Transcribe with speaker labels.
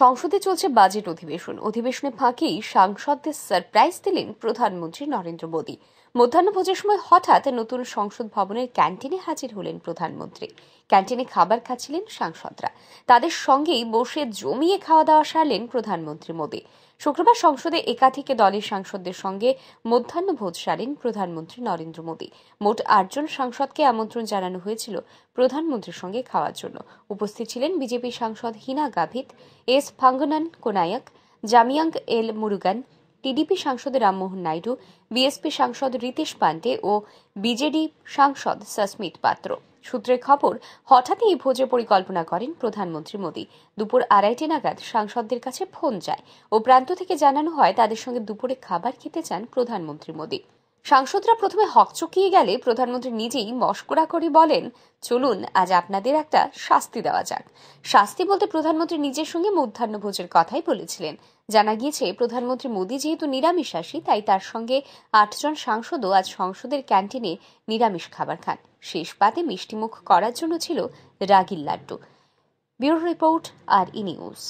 Speaker 1: সংসদে চলছে বাজেট অধিবেশন অধিবেশনে ফাঁকেই সাংসদদের সারপ্রাইজ দিলেন প্রধানমন্ত্রী নরেন্দ্র মোদী মধ্যাহ্নভোজের সময় হঠাৎ নতুন সংসদ ভবনের ক্যান্টিনে হাজির হলেন প্রধানমন্ত্রী ক্যান্টিনে খাবার খাচ্ছিলেন সাংসদরা তাদের সঙ্গেই বসে জমিয়ে খাওয়া দাওয়া সারলেন প্রধানমন্ত্রী মোদী শুক্রবার সংসদে একাধিকে দলের সাংসদদের সঙ্গে মধ্যাহ্নভোজ সারেন প্রধানমন্ত্রী নরেন্দ্র মোদী মোট আটজন সাংসদকে আমন্ত্রণ জানানো হয়েছিল প্রধানমন্ত্রীর সঙ্গে খাওয়ার জন্য উপস্থিত ছিলেন বিজেপি সাংসদ Hina Gavit S Phangnon Konyak Jamyang L Murugan TDP সাংসদ রামমোহন নাইডু বিএসপি সাংসদ রীতিশ পান্ডে ও বিজেডি সাংসদ সস্মিত পাত্র সূত্রের খবর হঠাৎই এই ভোজের পরিকল্পনা করেন প্রধানমন্ত্রী মোদী দুপুর আড়াইটে নাগাদ সাংসদদের কাছে ফোন যায় ও প্রান্ত থেকে জানানো হয় তাদের সঙ্গে দুপুরে খাবার খেতে চান প্রধানমন্ত্রী মোদী সাংসদরা প্রথমে হকচকিয়ে গেলে প্রধানমন্ত্রী নিজেই মস্করা করে বলেন চলুন আজ আপনাদের একটা শাস্তি দেওয়া যাক শাস্তি বলতে প্রধানমন্ত্রী নিজের সঙ্গে মধ্যাহ্ন ভোজের কথাই বলেছিলেন জানা গিয়েছে প্রধানমন্ত্রী মোদী যেহেতু নিরামিষাসী তাই তার সঙ্গে আটজন সাংসদও আজ সংসদের ক্যান্টিনে নিরামিষ খাবার খান শেষ পাতে মিষ্টিমুখ করার জন্য ছিল রাগির লাড্ডু ব্যুরো রিপোর্ট আর ই নিউজ